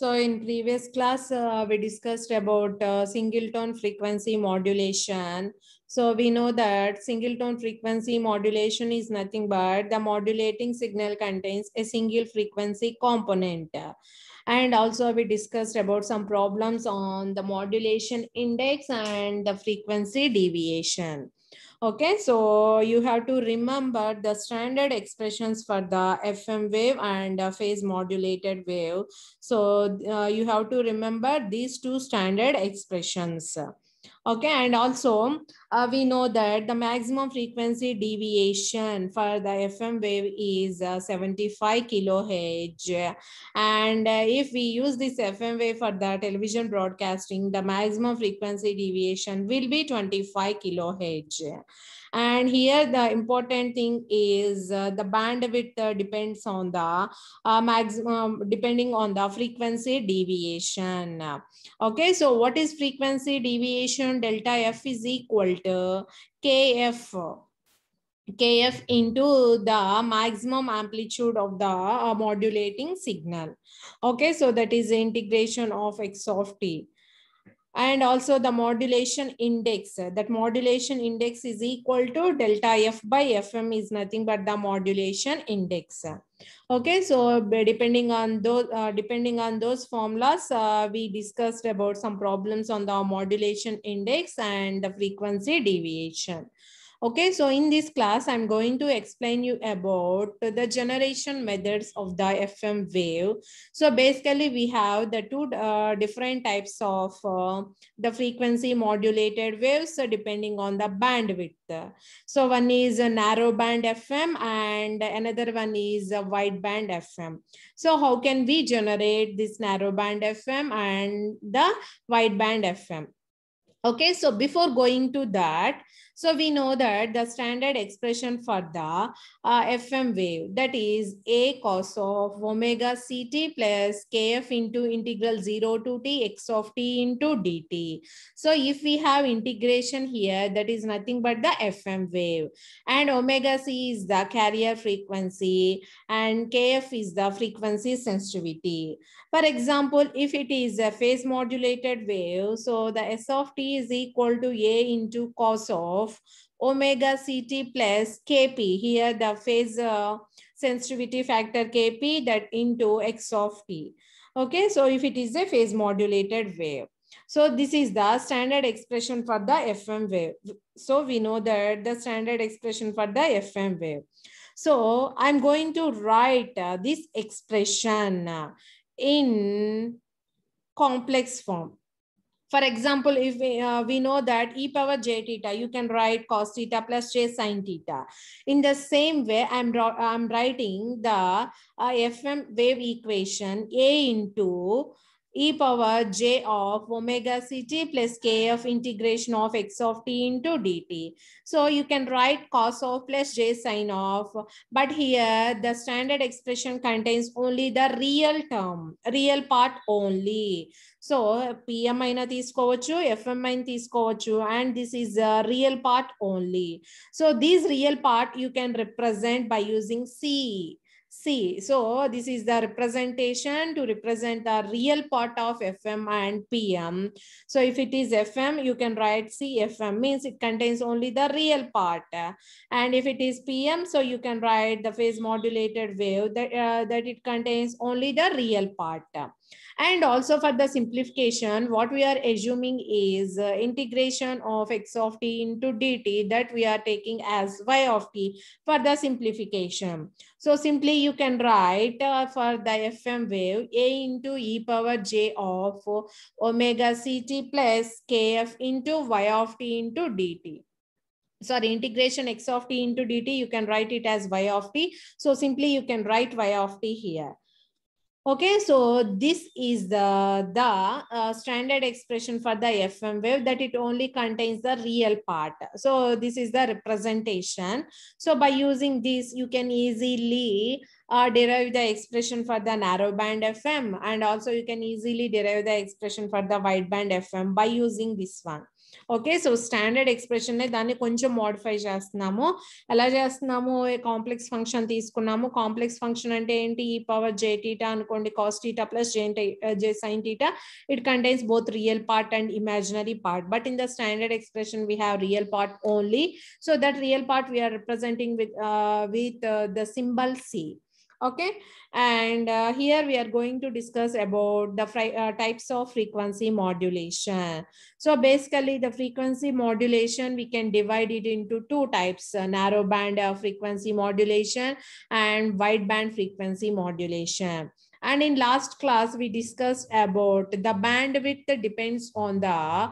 So in previous class, uh, we discussed about uh, singleton frequency modulation. So we know that singleton frequency modulation is nothing but the modulating signal contains a single frequency component. And also we discussed about some problems on the modulation index and the frequency deviation. Okay, so you have to remember the standard expressions for the FM wave and phase modulated wave. So uh, you have to remember these two standard expressions. Okay, and also uh, we know that the maximum frequency deviation for the FM wave is uh, 75 kilohertz. And uh, if we use this FM wave for the television broadcasting, the maximum frequency deviation will be 25 kilohertz. And here the important thing is uh, the bandwidth uh, depends on the uh, maximum, depending on the frequency deviation. Okay, so what is frequency deviation? Delta F is equal to kf kf into the maximum amplitude of the uh, modulating signal okay so that is the integration of x of t and also the modulation index. That modulation index is equal to delta F by Fm is nothing but the modulation index. Okay, so uh, depending on those, uh, depending on those formulas, uh, we discussed about some problems on the modulation index and the frequency deviation. Okay, so in this class, I'm going to explain you about the generation methods of the FM wave. So basically we have the two uh, different types of uh, the frequency modulated waves uh, depending on the bandwidth. So one is a narrow band FM and another one is a wide band FM. So how can we generate this narrow band FM and the wide band FM? Okay, so before going to that, so we know that the standard expression for the uh, FM wave that is A cos of omega ct plus kf into integral 0 to t x of t into dt. So if we have integration here that is nothing but the FM wave and omega c is the carrier frequency and kf is the frequency sensitivity. For example, if it is a phase modulated wave, so the s of t is equal to a into cos of of omega Ct plus Kp. Here the phase uh, sensitivity factor Kp that into x of t. Okay, so if it is a phase modulated wave. So this is the standard expression for the FM wave. So we know that the standard expression for the FM wave. So I'm going to write uh, this expression uh, in complex form. For example, if we, uh, we know that e power j theta, you can write cos theta plus j sin theta. In the same way, I'm, I'm writing the uh, FM wave equation A into e power j of omega ct plus k of integration of x of t into dt. So you can write cos of plus j sine of, but here the standard expression contains only the real term, real part only. So PM is తీసుకోవచ్చు FM and this is a real part only. So this real part you can represent by using C C. So this is the representation to represent the real part of FM and PM. So if it is FM, you can write CFM means it contains only the real part. And if it is PM, so you can write the phase modulated wave that, uh, that it contains only the real part. And also for the simplification, what we are assuming is uh, integration of x of t into dt that we are taking as y of t for the simplification. So simply you can write uh, for the FM wave a into e power j of omega ct plus kf into y of t into dt sorry integration x of t into dt you can write it as y of t so simply you can write y of t here Okay, so this is the, the uh, standard expression for the FM wave that it only contains the real part. So this is the representation. So by using this, you can easily uh, derive the expression for the narrowband FM and also you can easily derive the expression for the wideband FM by using this one. Okay so standard ఎక్స్ప్రెషన్నే దాన్ని కొంచెం modify చేస్తున్నాము ఎలా చేస్తున్నాము complex function తీసుకున్నాము complex function అంటే ఏంటి ఈ పవర్ జే టీటా అనుకోండి cos theta plus j j sine theta it contains both real part and imaginary part but in the standard expression we have real part only so that real part we're representing with with the symbol C okay and uh, here we are going to discuss about the uh, types of frequency modulation so basically the frequency modulation we can divide it into two types uh, narrow band uh, frequency modulation and wide band frequency modulation and in last class we discussed about the bandwidth depends on the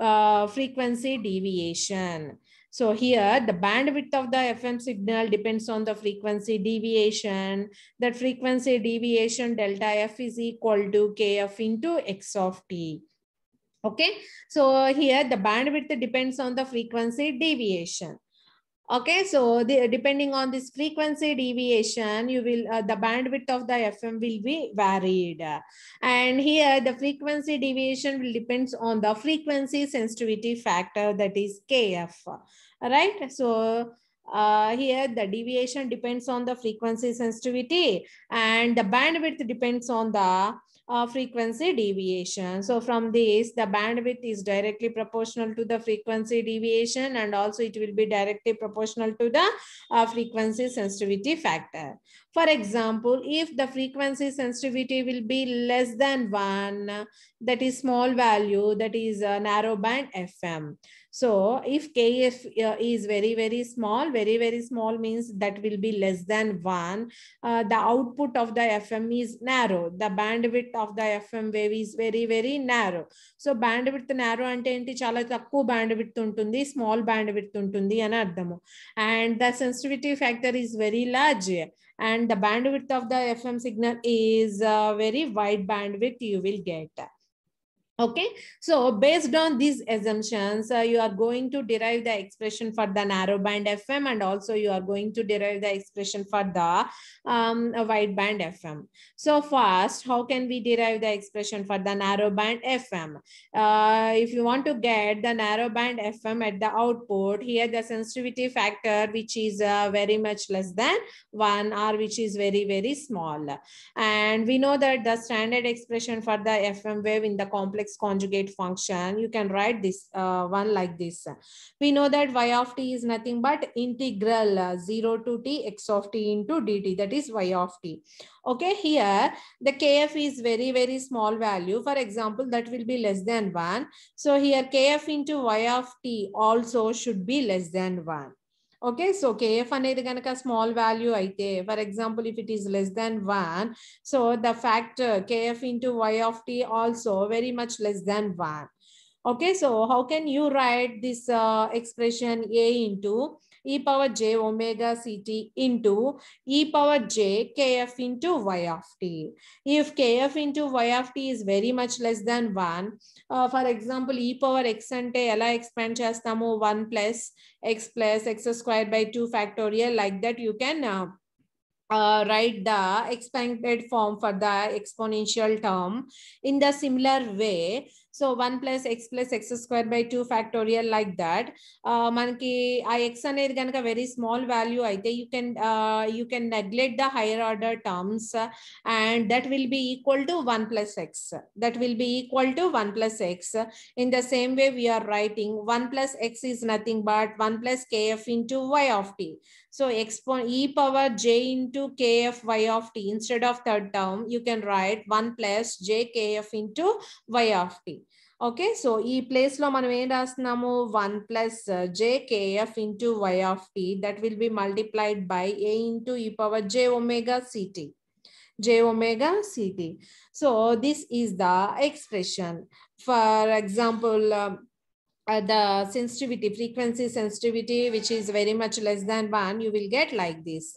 uh, frequency deviation so here the bandwidth of the FM signal depends on the frequency deviation. That frequency deviation delta F is equal to KF into X of T. Okay, so here the bandwidth depends on the frequency deviation. Okay, so the, depending on this frequency deviation, you will uh, the bandwidth of the FM will be varied. And here the frequency deviation will depends on the frequency sensitivity factor that is KF. All right, so uh, here the deviation depends on the frequency sensitivity and the bandwidth depends on the uh, frequency deviation. So from this, the bandwidth is directly proportional to the frequency deviation and also it will be directly proportional to the uh, frequency sensitivity factor. For example, if the frequency sensitivity will be less than 1, that is small value, that is uh, narrow band FM. So if KF uh, is very, very small, very, very small means that will be less than one. Uh, the output of the FM is narrow. The bandwidth of the FM wave is very, very narrow. So bandwidth narrow and ఏంటి చాలా bandwidth ఉంటుంది small bandwidth ఉంటుంది అని and the sensitivity factor is very large and the bandwidth of the FM signal is uh, very wide bandwidth you will get. Okay, so based on these assumptions, uh, you are going to derive the expression for the narrowband FM and also you are going to derive the expression for the um, wideband FM. So first, how can we derive the expression for the narrowband FM? Uh, if you want to get the narrowband FM at the output, here the sensitivity factor, which is uh, very much less than 1 or which is very, very small. And we know that the standard expression for the FM wave in the complex conjugate function. You can write this uh, one like this. We know that y of t is nothing but integral uh, 0 to t x of t into dt. That is y of t. Okay, here the kf is very, very small value. For example, that will be less than 1. So here kf into y of t also should be less than 1. Okay, so kf is a small value. For example, if it is less than 1, so the factor uh, kf into y of t also very much less than 1. Okay, so how can you write this uh, expression a into e power j omega ct into e power j kf into y of t. If kf into y of t is very much less than 1, uh, for example, e power x and అంటే ఎలా expand చేస్తాము 1 plus x plus x squared by 2 factorial like that you can uh, uh, write the expanded form for the exponential term. In the similar way, so 1 plus x plus x square by 2 factorial like that. Uh, I x and a very small value. I think you can uh, you can neglect the higher order terms uh, and that will be equal to 1 plus x. That will be equal to 1 plus x. In the same way we are writing 1 plus x is nothing but 1 plus kf into y of t. So e power j into kf y of t instead of third term, you can write 1 plus j kf into y of t. Okay, so e place lo manu 1 plus uh, j kf into y of t that will be multiplied by a into e power j omega ct j omega ct. So this is the expression. For example, um, uh, the sensitivity, frequency sensitivity, which is very much less than 1, you will get like this.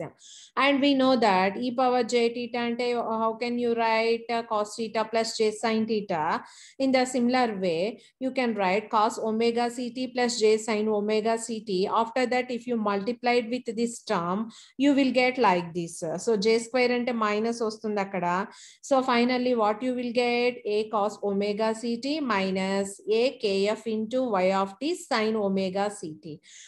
And we know that e power j theta and how can you write uh, cos theta plus j sine theta? In the similar way, you can write cos omega ct plus j sine omega ct. After that, if you multiply it with this term, you will get like this. So j square and minus ostundi So finally, what you will get a cos omega ct minus a kf into y of t sine omega ct.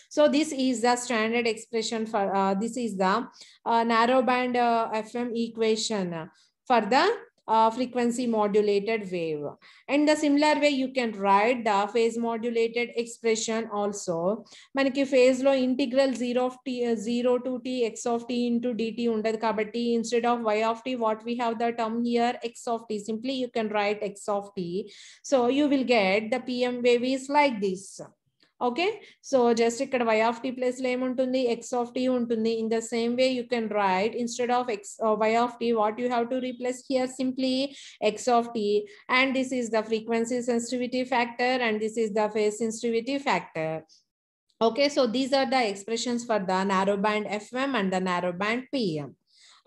So this is the standard expression for, uh, this is the uh, narrow band uh, FM equation for the uh, frequency modulated wave. And the similar way you can write the phase modulated expression also. మనకి phase లో integral 0 of t, uh, 0 to t x of t into dt under the t instead of y of t what we have the term here x of t simply you can write x of t. So you will get the PM wave is like this. Okay, so just y of t plus lambda lame untundi, x of t untundi. In the same way, you can write instead of x or uh, y of t, what you have to replace here simply x of t. And this is the frequency sensitivity factor and this is the phase sensitivity factor. Okay, so these are the expressions for the narrowband FM and the narrowband PM.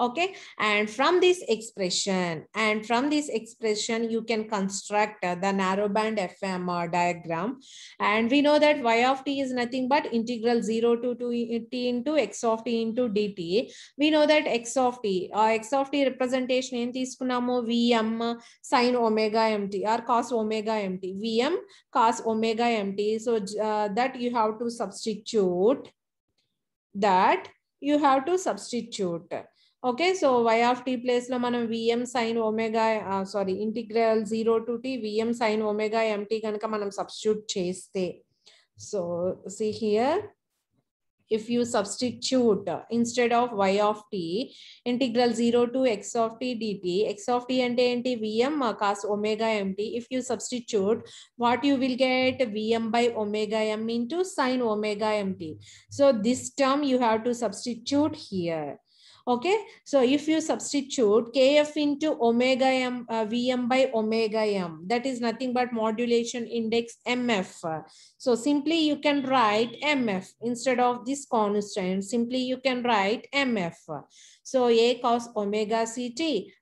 Okay. And from this expression, and from this expression, you can construct uh, the narrowband FM diagram. And we know that y of t is nothing but integral 0 to 2 t into x of t into dt. We know that x of t, uh, x of t representation in తీసుకున్నాము vm sine omega mt or cos omega mt. vm cos omega mt. So uh, that you have to substitute that you have to substitute okay so y of t ప్లేస్లో మనం VM sine omega sorry integral zero to t VM sine omega MT కనుక మనం substitute చేస్తే so see here if you substitute instead of y of t integral 0 to x of t dt x of t and nt vm cos omega mt if you substitute what you will get vm by omega m into sine omega mt so this term you have to substitute here Okay, so if you substitute Kf into omega m, uh, Vm by omega m, that is nothing but modulation index Mf. So simply you can write Mf instead of this constant, simply you can write Mf. So A cos omega ct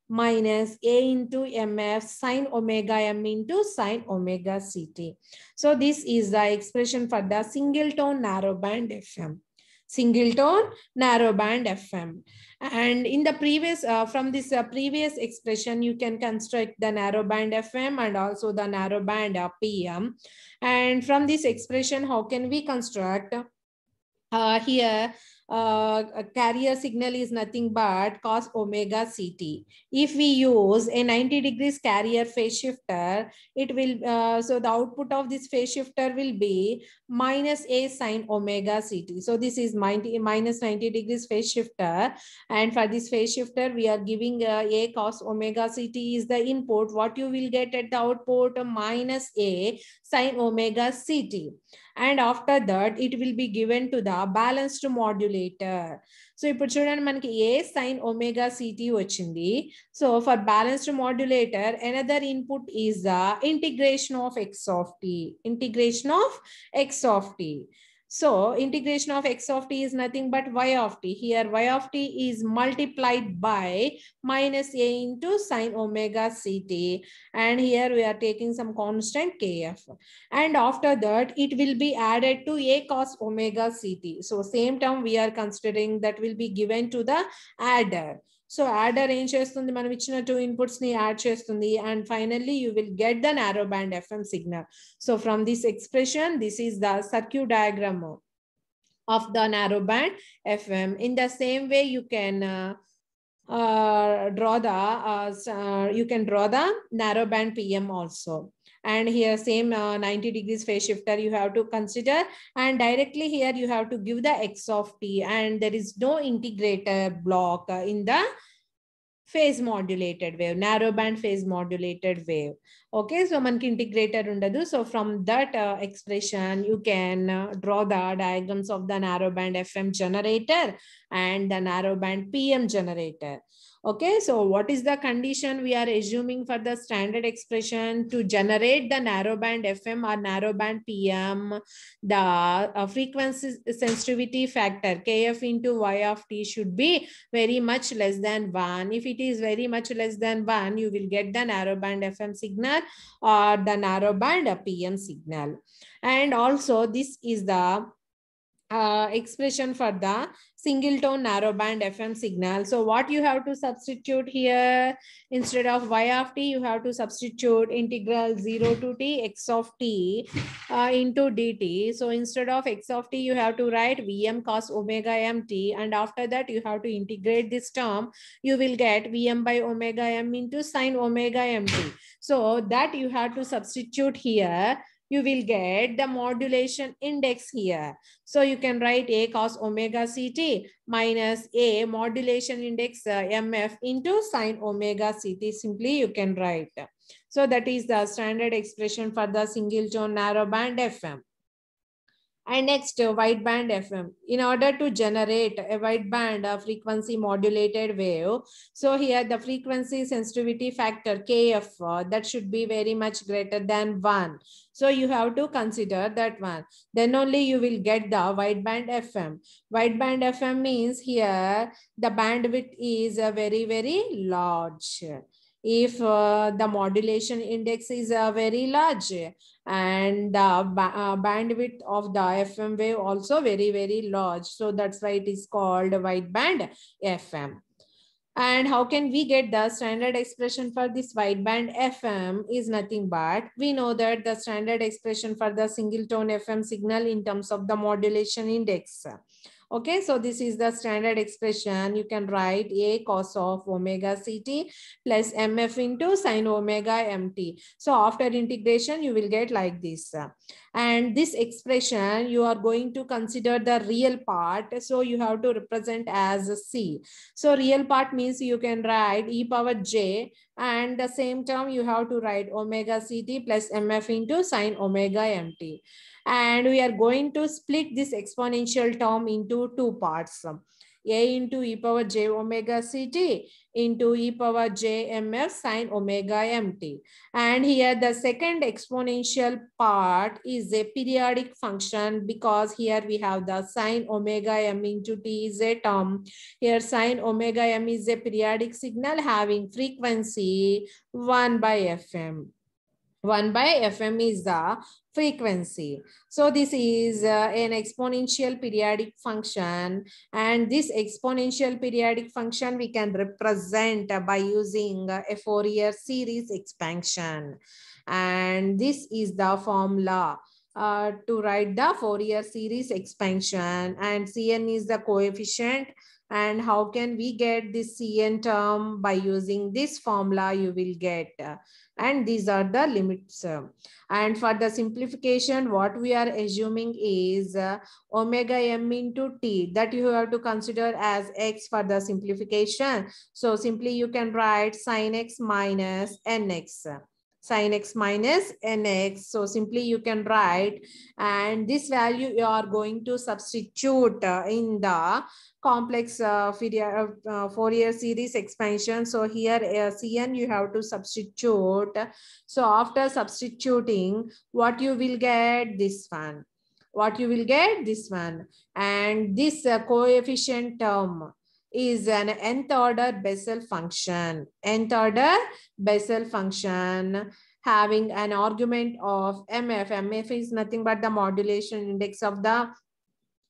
minus A into MF sine omega M into sine omega CT. So this is the expression for the single tone narrowband FM. Single tone narrowband FM. And in the previous, uh, from this uh, previous expression, you can construct the narrowband FM and also the narrowband uh, PM. And from this expression, how can we construct uh, here uh, carrier signal is nothing but cos omega ct. If we use a 90 degrees carrier phase shifter, it will, uh, so the output of this phase shifter will be minus a sine omega ct. So this is 90, minus 90 degrees phase shifter. And for this phase shifter, we are giving uh, a cos omega ct is the input. What you will get at the output minus a sine omega ct. And after that, it will be given to the balanced modulator later so ఇప్పుడు చూడండి మనకి A sine omega CT వచ్చింది so for balanced modulator another input is the integration of x of t integration of x of t So integration of x of t is nothing but y of t. Here y of t is multiplied by minus a into sine omega ct. And here we are taking some constant kf. And after that, it will be added to a cos omega ct. So same term we are considering that will be given to the adder. So adder ఏం చేస్తుంది మనం ఇచ్చిన two inputs ని add చేస్తుంది and finally you will get the narrow band FM signal so from this expression this is the circuit diagram of the narrow band FM in the same way you can draw the you can draw the narrow band PM also and here same uh, 90 degrees phase shifter you have to consider and directly here you have to give the x of t and there is no integrator block uh, in the phase modulated wave, narrow band phase modulated wave. Okay, so manki integrator undadu. So from that uh, expression, you can uh, draw the diagrams of the narrow band FM generator and the narrow band PM generator. Okay, so what is the condition we are assuming for the standard expression to generate the narrowband FM or narrowband PM, the uh, frequency sensitivity factor KF into Y of T should be very much less than one. If it is very much less than one, you will get the narrowband FM signal or the narrowband PM signal. And also this is the uh, expression for the single tone narrowband FM signal. So what you have to substitute here instead of y of t, you have to substitute integral 0 to t x of t uh, into dt. So instead of x of t, you have to write vm cos omega m t and after that you have to integrate this term. You will get vm by omega m into sine omega m t. So that you have to substitute here you will get the modulation index here. So you can write A cos omega ct minus A modulation index uh, MF into sine omega ct. Simply you can write. So that is the standard expression for the single narrow narrowband FM. And next, uh, wideband FM. In order to generate a wideband a frequency modulated wave, so here the frequency sensitivity factor KF uh, that should be very much greater than one. So you have to consider that one. Then only you will get the wideband FM. Wideband FM means here the bandwidth is a uh, very very large if uh, the modulation index is uh, very large and the ba uh, bandwidth of the FM wave also very, very large. So that's why it is called wideband FM. And how can we get the standard expression for this wideband FM is nothing but we know that the standard expression for the single tone FM signal in terms of the modulation index. Okay, so this is the standard expression. You can write A cos of omega ct plus mf into sine omega mt. So after integration, you will get like this. And this expression, you are going to consider the real part. So you have to represent as C. So real part means you can write e power j and the same term you have to write omega ct plus mf into sine omega mt and we are going to split this exponential term into two parts a into e power j omega ct into e power j mf sine omega mt. And here the second exponential part is a periodic function because here we have the sine omega m into t is a term. Here sine omega m is a periodic signal having frequency 1 by fm. 1 by fm is the frequency. So this is uh, an exponential periodic function and this exponential periodic function we can represent uh, by using uh, a Fourier series expansion. And this is the formula uh, to write the Fourier series expansion and Cn is the coefficient and how can we get this Cn term by using this formula you will get uh, and these are the limits. And for the simplification, what we are assuming is uh, omega m into t that you have to consider as x for the simplification. So simply you can write sine x minus nx sine x minus nx. So simply you can write and this value you are going to substitute in the complex uh, uh, uh, Fourier series expansion. So here Cn you have to substitute. So after substituting what you will get this one. What you will get this one and this coefficient term is an nth order Bessel function. Nth order Bessel function having an argument of MF. MF is nothing but the modulation index of the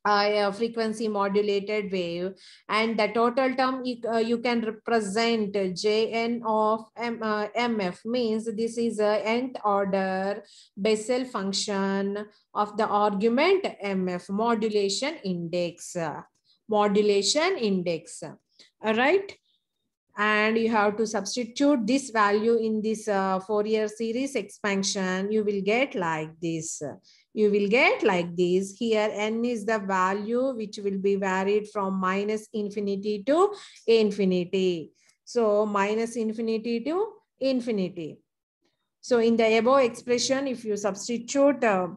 uh, frequency modulated wave and the total term you, uh, you can represent Jn of M, uh, MF means this is a nth order Bessel function of the argument MF modulation index modulation index. All right. And you have to substitute this value in this uh, Fourier series expansion. You will get like this. You will get like this. Here n is the value which will be varied from minus infinity to infinity. So minus infinity to infinity. So in the above expression, if you substitute uh,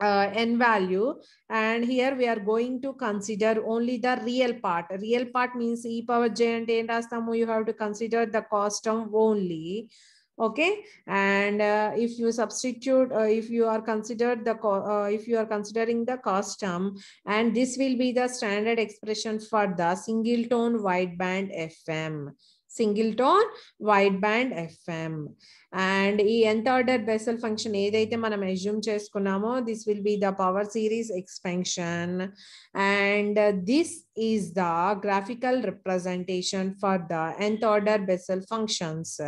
uh, n value and here we are going to consider only the real part real part means e power j and n as you have to consider the cost term only okay and uh, if you substitute uh, if you are considered the uh, if you are considering the cost term and this will be the standard expression for the single tone wideband fm single tone wide band FM and ఈ ఎంత order Bessel function ఏదైతే మనం assume చేసుకున్నామో this will be the power series expansion and this is the graphical representation for the nth order Bessel functions.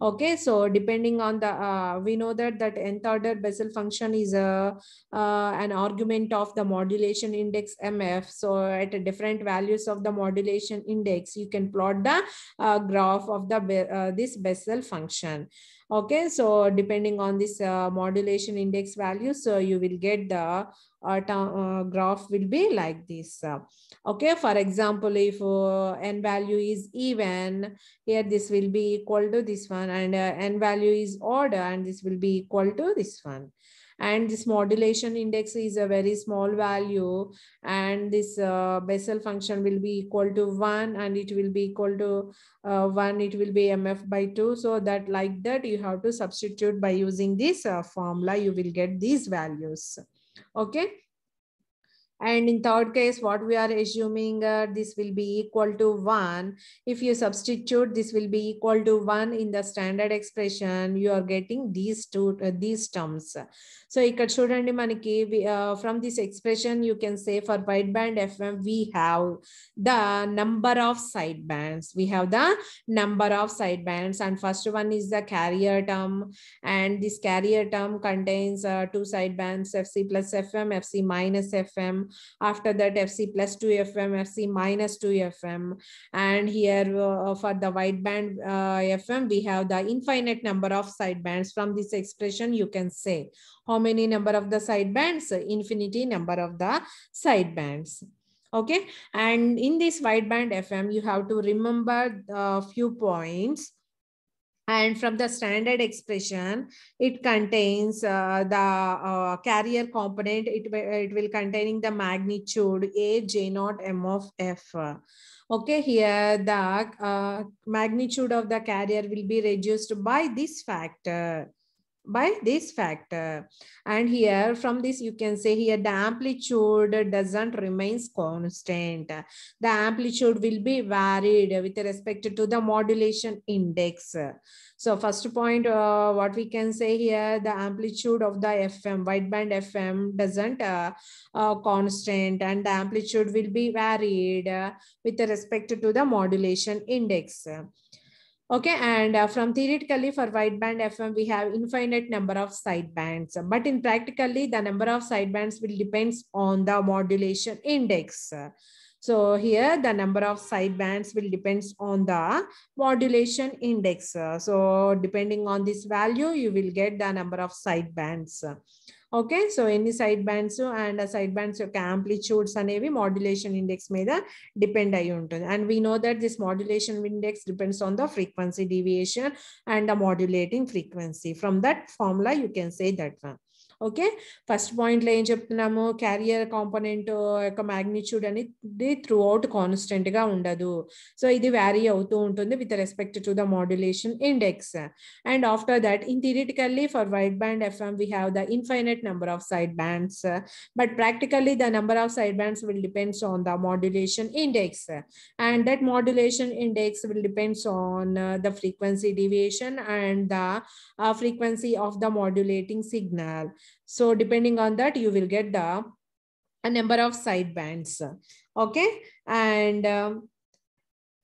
Okay, so depending on the, uh, we know that that nth order Bessel function is a, uh, an argument of the modulation index MF. So at different values of the modulation index, you can plot the uh, graph of the uh, this Bessel function okay so depending on this uh, modulation index value so you will get the uh, uh graph will be like this okay for example if uh, n value is even here this will be equal to this one and uh, n value is odd and this will be equal to this one and this modulation index is a very small value and this uh, Bessel function will be equal to 1 and it will be equal to uh, 1 it will be mf by 2 so that like that you have to substitute by using this uh, formula you will get these values okay and in third case, what we are assuming, uh, this will be equal to one. If you substitute, this will be equal to one in the standard expression, you are getting these two, uh, these terms. So uh, from this expression, you can say for wideband FM, we have the number of sidebands. We have the number of sidebands. And first one is the carrier term. And this carrier term contains uh, two sidebands, FC plus FM, FC minus FM. After that, FC plus 2 FM, FC minus 2 FM. And here uh, for the wideband uh, FM, we have the infinite number of sidebands. From this expression, you can say how many number of the sidebands? Infinity number of the sidebands okay and in this wideband fm you have to remember a few points and from the standard expression, it contains uh, the uh, carrier component. It, it will containing the magnitude A, J naught, M of F. Okay, here the uh, magnitude of the carrier will be reduced by this factor by this factor. And here from this you can say here the amplitude doesn't remains constant. The amplitude will be varied with respect to the modulation index. So first point uh, what we can say here the amplitude of the FM wideband FM doesn't uh, uh, constant and the amplitude will be varied uh, with respect to the modulation index. Okay, and uh, from theoretically for wideband FM, we have infinite number of sidebands, but in practically the number of sidebands will depends on the modulation index. So here the number of sidebands will depends on the modulation index. So depending on this value, you will get the number of sidebands. Okay, so any sidebands and sidebands amplitudes and every modulation index may the depend and we know that this modulation index depends on the frequency deviation and the modulating frequency from that formula you can say that Okay, first point lane chapnamo carrier component uh, magnitude and it throughout constant ga undadu. So it vary out with respect to the modulation index. And after that, in theoretically for wideband FM, we have the infinite number of sidebands, but practically the number of sidebands will depend on the modulation index. And that modulation index will depend on uh, the frequency deviation and the uh, frequency of the modulating signal. So depending on that, you will get the a number of side bands. Okay. And um,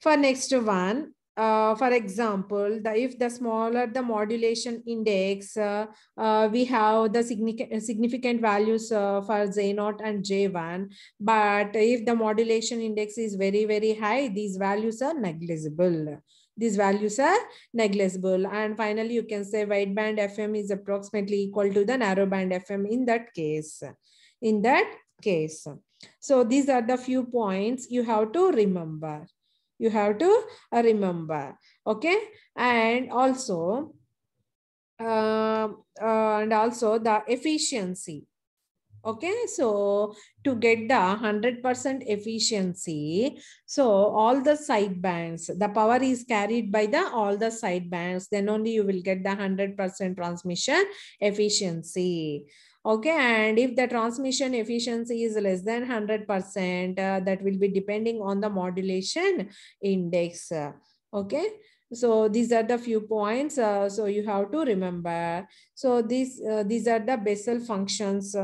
for next one, uh, for example, the, if the smaller the modulation index, uh, uh, we have the significant, significant values uh, for J0 and J1. But if the modulation index is very, very high, these values are negligible these values are negligible. And finally, you can say wideband FM is approximately equal to the narrowband FM in that case. In that case. So these are the few points you have to remember. You have to uh, remember. Okay. And also, uh, uh, and also the efficiency Okay, so to get the 100% efficiency, so all the side bands, the power is carried by the all the side bands, then only you will get the 100% transmission efficiency. Okay, and if the transmission efficiency is less than 100%, uh, that will be depending on the modulation index. Uh, okay. So these are the few points. Uh, so you have to remember. So these uh, these are the Bessel functions.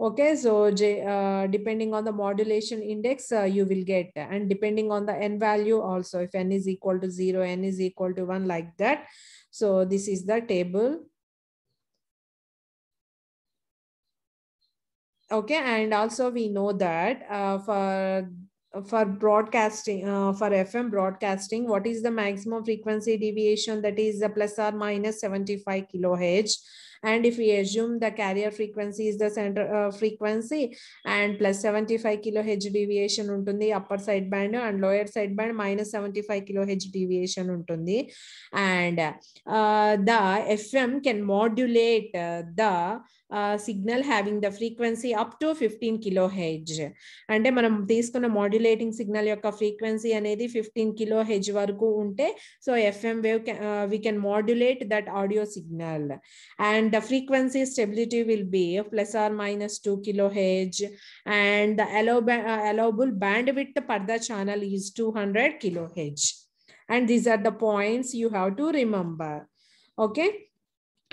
Okay. So J, uh, depending on the modulation index, uh, you will get, and depending on the n value also, if n is equal to zero, n is equal to one, like that. So this is the table. Okay, and also we know that uh, for for broadcasting uh, for fm broadcasting what is the maximum frequency deviation that is the plus or minus 75 kilohertz and if we assume the carrier frequency is the center uh, frequency and plus 75 kilohertz deviation onto the upper sideband and lower sideband minus 75 kilohertz deviation onto uh, the, and the FM can modulate uh, the uh, signal having the frequency up to 15 kilohertz అంటే మనం తీసుకున్న modulating signal యొక్క frequency అనేది fifteen kilohertz వరకు ఉంటే so FM wave we can modulate that audio signal and the frequency stability will be plus or minus two kilohertz and the allow allowable band with per the channel is two hundred kilohertz and these are the points you have to remember okay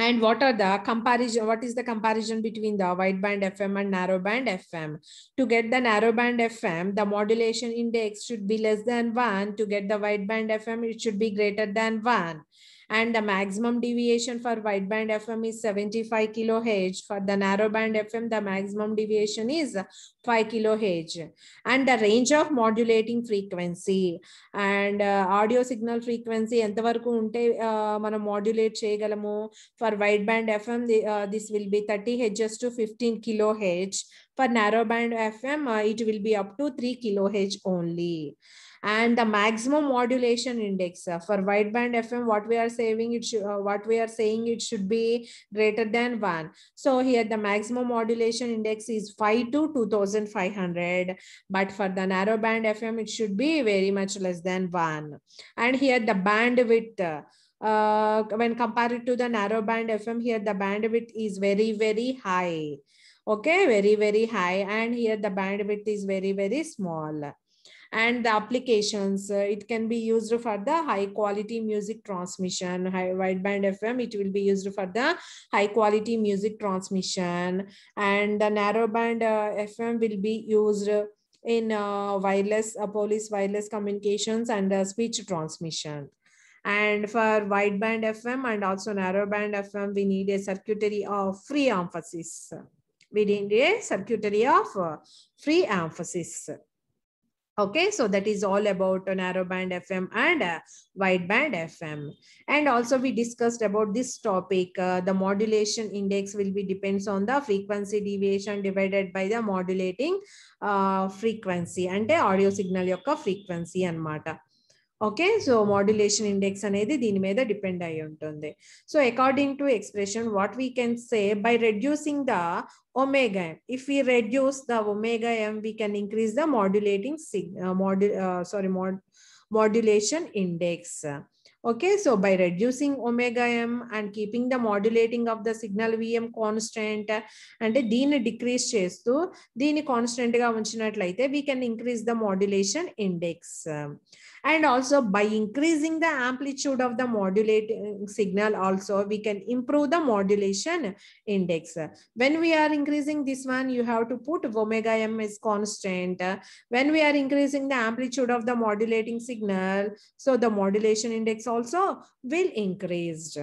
and what are the comparison what is the comparison between the wideband fm and narrowband fm to get the narrowband fm the modulation index should be less than 1 to get the wideband fm it should be greater than 1 and the maximum deviation for wideband FM is 75 kilohertz. For the narrowband FM, the maximum deviation is 5 kilohertz. And the range of modulating frequency and uh, audio signal frequency And ఉంటే uh, మనం modulate చేయగలము modulate wide band FM this will be thirty Hz to fifteen kilo H for narrow FM, uh, it will be up to 3 kilohertz only and the maximum modulation index uh, for wideband fm what we are saving it should, uh, what we are saying it should be greater than 1 so here the maximum modulation index is 5 to 2500 but for the narrowband fm it should be very much less than 1 and here the bandwidth uh, uh, when compared to the narrowband FM, here the bandwidth is very, very high. Okay, very, very high. And here the bandwidth is very, very small and the applications. Uh, it can be used for the high quality music transmission, high wideband FM. It will be used for the high quality music transmission and the narrowband uh, FM will be used in uh, wireless uh, police wireless communications and uh, speech transmission and for wideband fm and also narrowband fm we need a circuitry of free emphasis we need a circuitry of uh, free emphasis Okay, so that is all about a narrowband FM and a wideband FM. And also we discussed about this topic. Uh, the modulation index will be depends on the frequency deviation divided by the modulating uh, frequency and the audio signal your frequency and matter. Okay so modulation index అనేది దీని మీద depend అయి ఉంటుంది so according to expression what we can say by reducing the omega M if we reduce the omega M we can increase the modulating module sorry మా modulation index okay so by reducing omega M and keeping the modulating of the signal VM constant అంటే దీన్ని decrease చేస్తూ దీన్ని constant గా ఉంచినట్లయితే we can increase the modulation index And also by increasing the amplitude of the modulating signal also, we can improve the modulation index. When we are increasing this one, you have to put omega m is constant. When we are increasing the amplitude of the modulating signal, so the modulation index also will increase.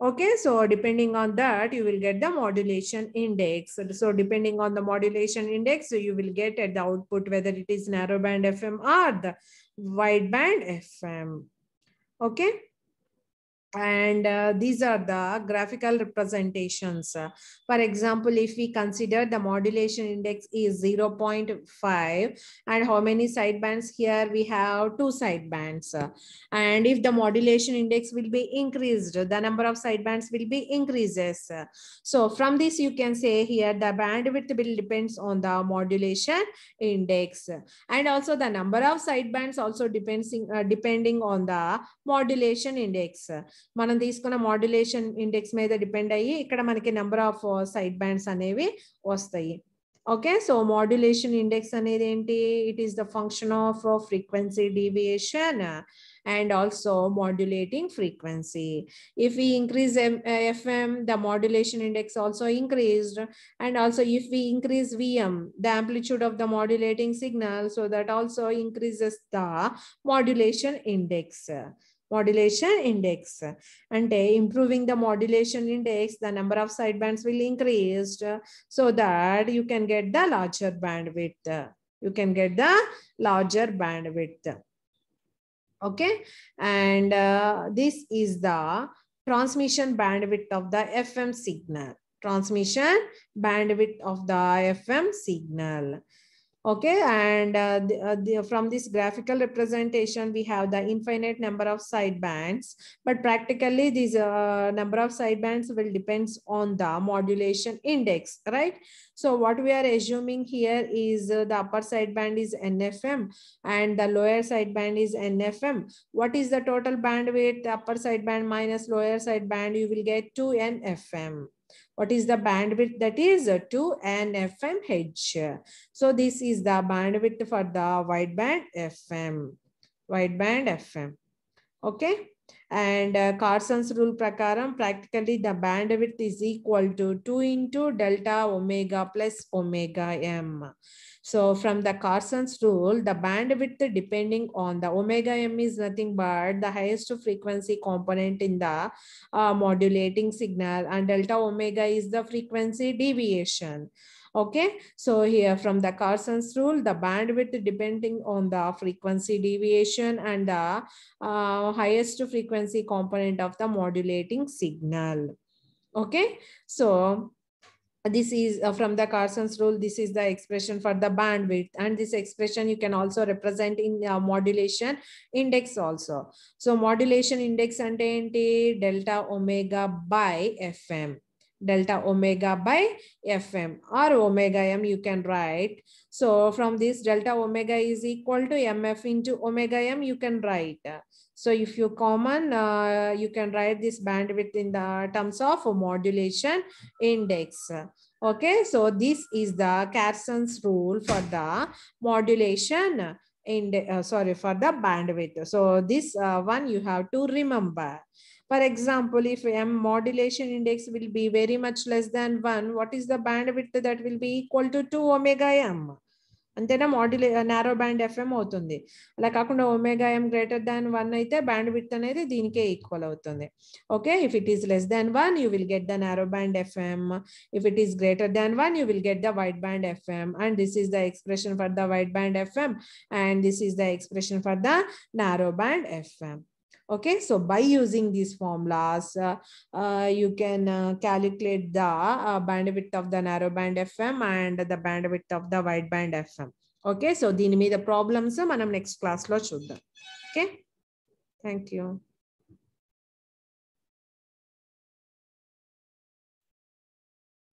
Okay, so depending on that, you will get the modulation index. So depending on the modulation index, you will get at the output whether it is narrowband FM or the wideband FM. Okay and uh, these are the graphical representations uh, for example if we consider the modulation index is 0.5 and how many sidebands here we have two sidebands uh, and if the modulation index will be increased the number of sidebands will be increases uh, so from this you can say here the bandwidth will depends on the modulation index and also the number of sidebands also depends in, uh, depending on the modulation index మనం తీసుకున్న modulation index మీద depend అయ్యి ఇక్కడ మనకి number of side uh, bands అనేవి వస్తాయి okay so modulation index అనేది ఏంటి it it is the function of uh, frequency deviation uh, and also modulating frequency. If we increase FM, the modulation index also increased. And also if we increase VM, the amplitude of the modulating signal, so that also increases the modulation index modulation index and eh, improving the modulation index the number of sidebands will increase so that you can get the larger bandwidth you can get the larger bandwidth okay and uh, this is the transmission bandwidth of the fm signal transmission bandwidth of the fm signal Okay, and uh, the, uh, the, from this graphical representation, we have the infinite number of sidebands, but practically these uh, number of sidebands will depends on the modulation index, right? So what we are assuming here is uh, the upper sideband is NFM and the lower sideband is NFM. What is the total bandwidth, upper sideband minus lower sideband, you will get 2NFM. What is the bandwidth? That is 2N uh, h. So this is the bandwidth for the wideband FM, wideband FM. Okay. And uh, Carson's rule prakaram, practically the bandwidth is equal to 2 into delta omega plus omega m. So from the Carson's rule, the bandwidth depending on the omega m is nothing but the highest frequency component in the uh, modulating signal and delta omega is the frequency deviation. Okay, so here from the Carson's rule, the bandwidth depending on the frequency deviation and the uh, highest frequency component of the modulating signal. Okay, so this is uh, from the Carson's rule. This is the expression for the bandwidth and this expression you can also represent in uh, modulation index also. So modulation index and delta omega by FM delta omega by fm or omega m you can write. So from this delta omega is equal to mf into omega m you can write. So if you common, uh, you can write this bandwidth in the terms of modulation index. Okay, so this is the Carson's rule for the modulation in uh, sorry for the bandwidth. So this uh, one you have to remember. For example, if M modulation index will be very much less than 1, what is the bandwidth that will be equal to 2 omega M? And then a narrow band FM outundi. Like akunda omega M greater than 1, the bandwidth is equal outundi. Okay, if it is less than 1, you will get the narrow band FM. If it is greater than 1, you will get the wide band FM. And this is the expression for the wide band FM. And this is the expression for the narrow band FM. Okay, so by using these formulas, uh, uh, you can uh, calculate the bandwidth of the narrowband FM and the bandwidth of the wideband FM. Okay, okay so the problems. Manam next class lo చూద్దాం Okay, thank you.